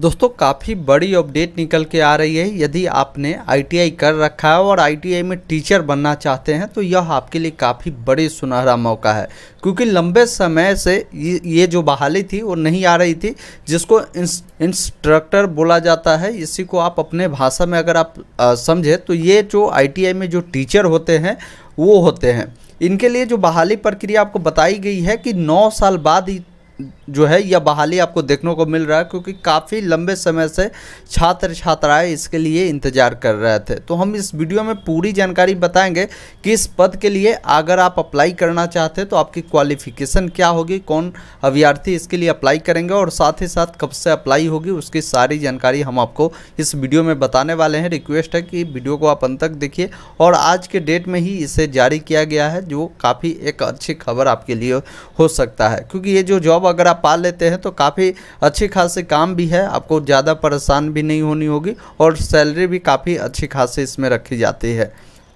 दोस्तों काफ़ी बड़ी अपडेट निकल के आ रही है यदि आपने आईटीआई कर रखा है और आईटीआई में टीचर बनना चाहते हैं तो यह आपके लिए काफ़ी बड़ी सुनहरा मौका है क्योंकि लंबे समय से ये जो बहाली थी वो नहीं आ रही थी जिसको इंस्ट्रक्टर बोला जाता है इसी को आप अपने भाषा में अगर आप समझें तो ये जो आई में जो टीचर होते हैं वो होते हैं इनके लिए जो बहाली प्रक्रिया आपको बताई गई है कि नौ साल बाद जो है यह बहाली आपको देखने को मिल रहा है क्योंकि काफ़ी लंबे समय से छात्र छात्राएं इसके लिए इंतज़ार कर रहे थे तो हम इस वीडियो में पूरी जानकारी बताएंगे कि इस पद के लिए अगर आप अप्लाई करना चाहते हैं तो आपकी क्वालिफिकेशन क्या होगी कौन अभ्यर्थी इसके लिए अप्लाई करेंगे और साथ ही साथ कब से अप्लाई होगी उसकी सारी जानकारी हम आपको इस वीडियो में बताने वाले हैं रिक्वेस्ट है कि वीडियो को आप अंत तक देखिए और आज के डेट में ही इसे जारी किया गया है जो काफ़ी एक अच्छी खबर आपके लिए हो सकता है क्योंकि ये जो जॉब अगर आप पा लेते हैं तो काफ़ी अच्छी खासी काम भी है आपको ज़्यादा परेशान भी नहीं होनी होगी और सैलरी भी काफ़ी अच्छी खासी इसमें रखी जाती है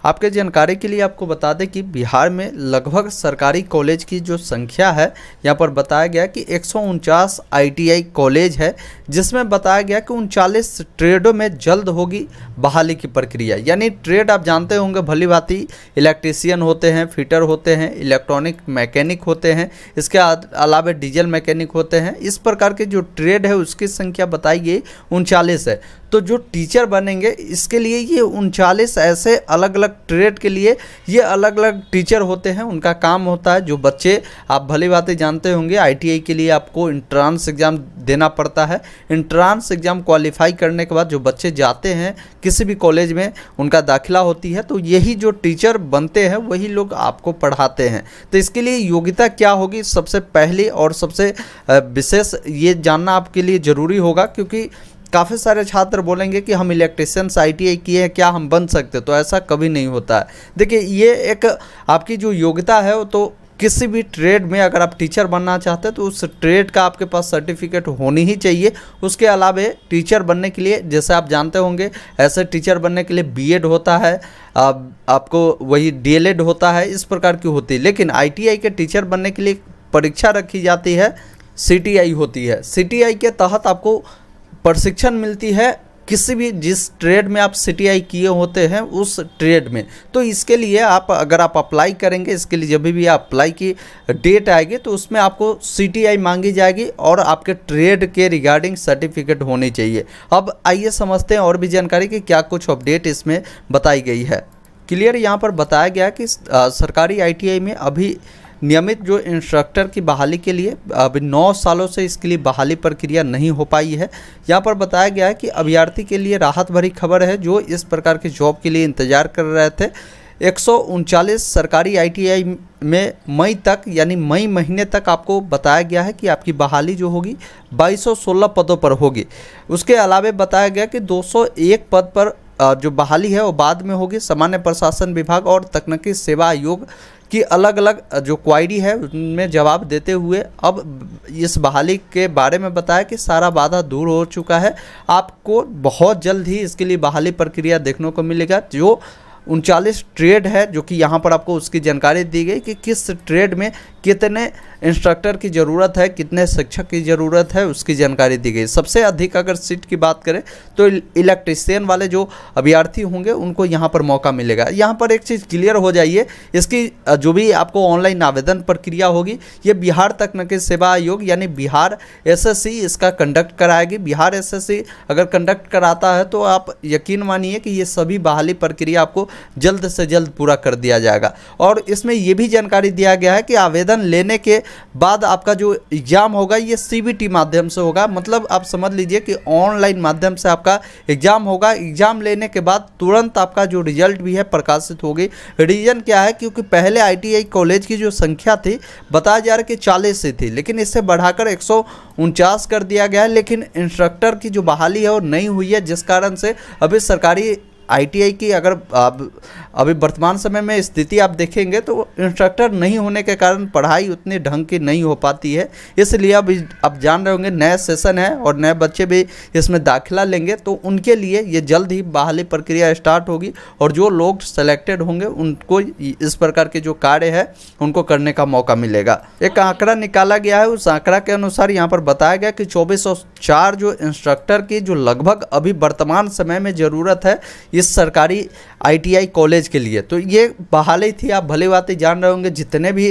आपके जानकारी के लिए आपको बता दें कि बिहार में लगभग सरकारी कॉलेज की जो संख्या है यहाँ पर बताया गया कि एक आईटीआई कॉलेज है जिसमें बताया गया कि उनचालीस ट्रेडों में जल्द होगी बहाली की प्रक्रिया यानी ट्रेड आप जानते होंगे भली भांति इलेक्ट्रीसियन होते हैं फिटर होते हैं इलेक्ट्रॉनिक मैकेनिक होते हैं इसके अलावा डीजल मैकेनिक होते हैं इस प्रकार के जो ट्रेड है उसकी संख्या बताई गई उनचालीस है तो जो टीचर बनेंगे इसके लिए ये उनचालीस ऐसे अलग अलग अलग ट्रेड के लिए ये अलग अलग टीचर होते हैं उनका काम होता है जो बच्चे आप भली बातें जानते होंगे आईटीआई के लिए आपको इंट्रांस एग्ज़ाम देना पड़ता है इंट्रांस एग्ज़ाम क्वालिफाई करने के बाद जो बच्चे जाते हैं किसी भी कॉलेज में उनका दाखिला होती है तो यही जो टीचर बनते हैं वही लोग आपको पढ़ाते हैं तो इसके लिए योग्यता क्या होगी सबसे पहली और सबसे विशेष ये जानना आपके लिए ज़रूरी होगा क्योंकि काफ़ी सारे छात्र बोलेंगे कि हम इलेक्ट्रिशियंस आई टी किए हैं क्या हम बन सकते तो ऐसा कभी नहीं होता है देखिए ये एक आपकी जो योग्यता है वो तो किसी भी ट्रेड में अगर आप टीचर बनना चाहते हैं तो उस ट्रेड का आपके पास सर्टिफिकेट होनी ही चाहिए उसके अलावा टीचर बनने के लिए जैसे आप जानते होंगे ऐसे टीचर बनने के लिए बीएड होता है आप, आपको वही डीएलएड होता है इस प्रकार की होती है लेकिन आईटीआई के टीचर बनने के लिए परीक्षा रखी जाती है सी होती है सी के तहत आपको प्रशिक्षण मिलती है किसी भी जिस ट्रेड में आप सी किए होते हैं उस ट्रेड में तो इसके लिए आप अगर आप अप्लाई करेंगे इसके लिए जब भी आप अप्लाई की डेट आएगी तो उसमें आपको सी मांगी जाएगी और आपके ट्रेड के रिगार्डिंग सर्टिफिकेट होने चाहिए अब आइए समझते हैं और भी जानकारी कि क्या कुछ अपडेट इसमें बताई गई है क्लियर यहाँ पर बताया गया कि सरकारी आई में अभी नियमित जो इंस्ट्रक्टर की बहाली के लिए अभी नौ सालों से इसके लिए बहाली प्रक्रिया नहीं हो पाई है यहाँ पर बताया गया है कि अभ्यर्थी के लिए राहत भरी खबर है जो इस प्रकार की जॉब के लिए इंतजार कर रहे थे एक सरकारी आईटीआई में मई तक यानी मई महीने तक आपको बताया गया है कि आपकी बहाली जो होगी 2216 पदों पर होगी उसके अलावा बताया गया कि 201 पद पर जो बहाली है वो बाद में होगी सामान्य प्रशासन विभाग और तकनीकी सेवा आयोग की अलग अलग जो क्वायरी है उनमें जवाब देते हुए अब इस बहाली के बारे में बताया कि सारा बाधा दूर हो चुका है आपको बहुत जल्द ही इसके लिए बहाली प्रक्रिया देखने को मिलेगा जो उनचालीस ट्रेड है जो कि यहाँ पर आपको उसकी जानकारी दी गई कि किस ट्रेड में कितने इंस्ट्रक्टर की ज़रूरत है कितने शिक्षक की ज़रूरत है उसकी जानकारी दी गई सबसे अधिक अगर सीट की बात करें तो इलेक्ट्रिशियन वाले जो अभ्यर्थी होंगे उनको यहाँ पर मौका मिलेगा यहाँ पर एक चीज़ क्लियर हो जाइए इसकी जो भी आपको ऑनलाइन आवेदन प्रक्रिया होगी ये बिहार तकनीकी सेवा आयोग यानी बिहार एस इसका कंडक्ट कराएगी बिहार एस अगर कंडक्ट कराता है तो आप यकीन मानिए कि ये सभी बहाली प्रक्रिया आपको जल्द से जल्द पूरा कर दिया जाएगा और इसमें यह भी जानकारी दिया गया है कि आवेदन आवेदन लेने के बाद आपका जो एग्ज़ाम होगा ये सीबीटी माध्यम से होगा मतलब आप समझ लीजिए कि ऑनलाइन माध्यम से आपका एग्ज़ाम होगा एग्ज़ाम लेने के बाद तुरंत आपका जो रिजल्ट भी है प्रकाशित होगी रीज़न क्या है क्योंकि पहले आईटीआई कॉलेज की जो संख्या थी बताया जा रहा कि चालीस से थी लेकिन इससे बढ़ाकर एक कर दिया गया है लेकिन इंस्ट्रक्टर की जो बहाली है वो नहीं हुई है जिस कारण से अभी सरकारी आईटीआई की अगर आप अभी वर्तमान समय में स्थिति आप देखेंगे तो इंस्ट्रक्टर नहीं होने के कारण पढ़ाई उतनी ढंग की नहीं हो पाती है इसलिए अब आप जान रहे होंगे नया सेशन है और नए बच्चे भी इसमें दाखिला लेंगे तो उनके लिए ये जल्द ही बहाली प्रक्रिया स्टार्ट होगी और जो लोग सेलेक्टेड होंगे उनको इस प्रकार के जो कार्य है उनको करने का मौका मिलेगा एक आंकड़ा निकाला गया है उस आंकड़ा के अनुसार यहाँ पर बताया गया कि चौबीस जो इंस्ट्रक्टर की जो लगभग अभी वर्तमान समय में ज़रूरत है इस सरकारी आईटीआई कॉलेज के लिए तो ये बहाली थी आप भले बातें जान रहे होंगे जितने भी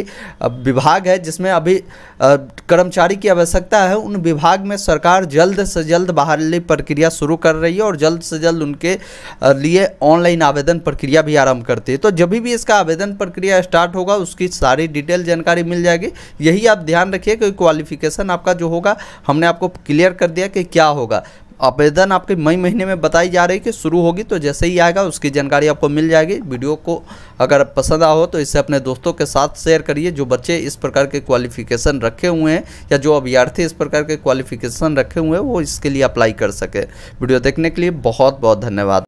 विभाग है जिसमें अभी कर्मचारी की आवश्यकता है उन विभाग में सरकार जल्द से जल्द बहाली प्रक्रिया शुरू कर रही है और जल्द से जल्द उनके लिए ऑनलाइन आवेदन प्रक्रिया भी आरंभ करती है तो जब भी इसका आवेदन प्रक्रिया स्टार्ट होगा उसकी सारी डिटेल जानकारी मिल जाएगी यही आप ध्यान रखिए कि क्वालिफिकेशन आपका जो होगा हमने आपको क्लियर कर दिया कि क्या होगा आवेदन आपके मई महीने में बताई जा रही है कि शुरू होगी तो जैसे ही आएगा उसकी जानकारी आपको मिल जाएगी वीडियो को अगर पसंद आओ हो तो इसे अपने दोस्तों के साथ शेयर करिए जो बच्चे इस प्रकार के क्वालिफिकेशन रखे हुए हैं या जो अभ्यर्थी इस प्रकार के क्वालिफिकेशन रखे हुए हैं वो इसके लिए अप्लाई कर सके वीडियो देखने के लिए बहुत बहुत धन्यवाद